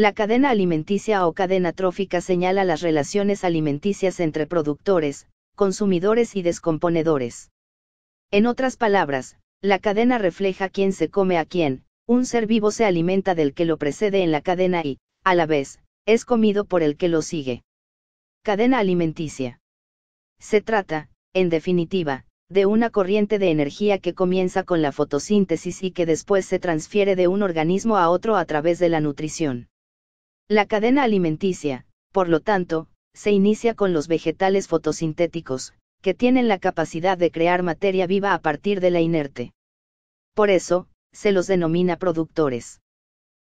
La cadena alimenticia o cadena trófica señala las relaciones alimenticias entre productores, consumidores y descomponedores. En otras palabras, la cadena refleja quién se come a quién, un ser vivo se alimenta del que lo precede en la cadena y, a la vez, es comido por el que lo sigue. Cadena alimenticia. Se trata, en definitiva, de una corriente de energía que comienza con la fotosíntesis y que después se transfiere de un organismo a otro a través de la nutrición. La cadena alimenticia, por lo tanto, se inicia con los vegetales fotosintéticos, que tienen la capacidad de crear materia viva a partir de la inerte. Por eso, se los denomina productores.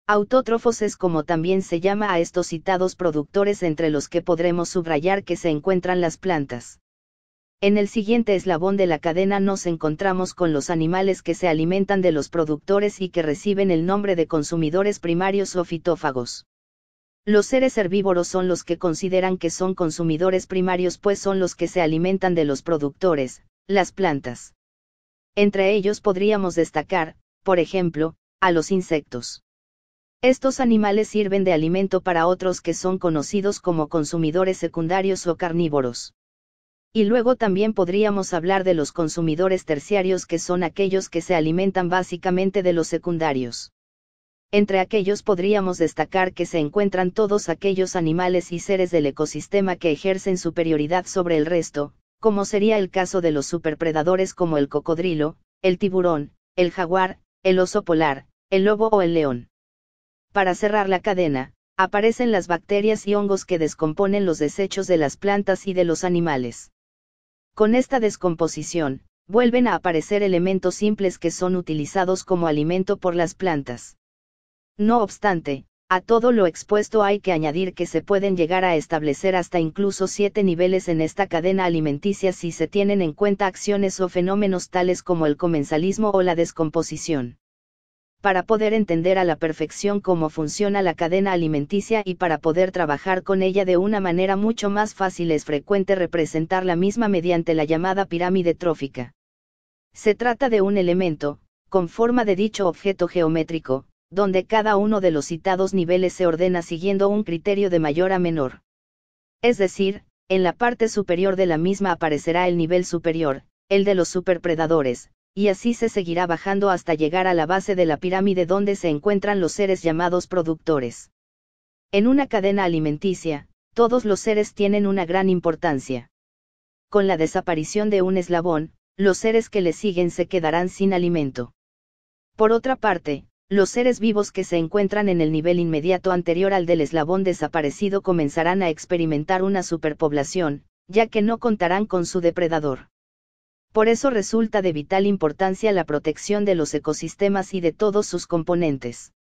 Autótrofos es como también se llama a estos citados productores entre los que podremos subrayar que se encuentran las plantas. En el siguiente eslabón de la cadena nos encontramos con los animales que se alimentan de los productores y que reciben el nombre de consumidores primarios o fitófagos. Los seres herbívoros son los que consideran que son consumidores primarios pues son los que se alimentan de los productores, las plantas. Entre ellos podríamos destacar, por ejemplo, a los insectos. Estos animales sirven de alimento para otros que son conocidos como consumidores secundarios o carnívoros. Y luego también podríamos hablar de los consumidores terciarios que son aquellos que se alimentan básicamente de los secundarios. Entre aquellos podríamos destacar que se encuentran todos aquellos animales y seres del ecosistema que ejercen superioridad sobre el resto, como sería el caso de los superpredadores como el cocodrilo, el tiburón, el jaguar, el oso polar, el lobo o el león. Para cerrar la cadena, aparecen las bacterias y hongos que descomponen los desechos de las plantas y de los animales. Con esta descomposición, vuelven a aparecer elementos simples que son utilizados como alimento por las plantas. No obstante, a todo lo expuesto hay que añadir que se pueden llegar a establecer hasta incluso siete niveles en esta cadena alimenticia si se tienen en cuenta acciones o fenómenos tales como el comensalismo o la descomposición. Para poder entender a la perfección cómo funciona la cadena alimenticia y para poder trabajar con ella de una manera mucho más fácil es frecuente representar la misma mediante la llamada pirámide trófica. Se trata de un elemento, con forma de dicho objeto geométrico, donde cada uno de los citados niveles se ordena siguiendo un criterio de mayor a menor. Es decir, en la parte superior de la misma aparecerá el nivel superior, el de los superpredadores, y así se seguirá bajando hasta llegar a la base de la pirámide donde se encuentran los seres llamados productores. En una cadena alimenticia, todos los seres tienen una gran importancia. Con la desaparición de un eslabón, los seres que le siguen se quedarán sin alimento. Por otra parte, los seres vivos que se encuentran en el nivel inmediato anterior al del eslabón desaparecido comenzarán a experimentar una superpoblación, ya que no contarán con su depredador. Por eso resulta de vital importancia la protección de los ecosistemas y de todos sus componentes.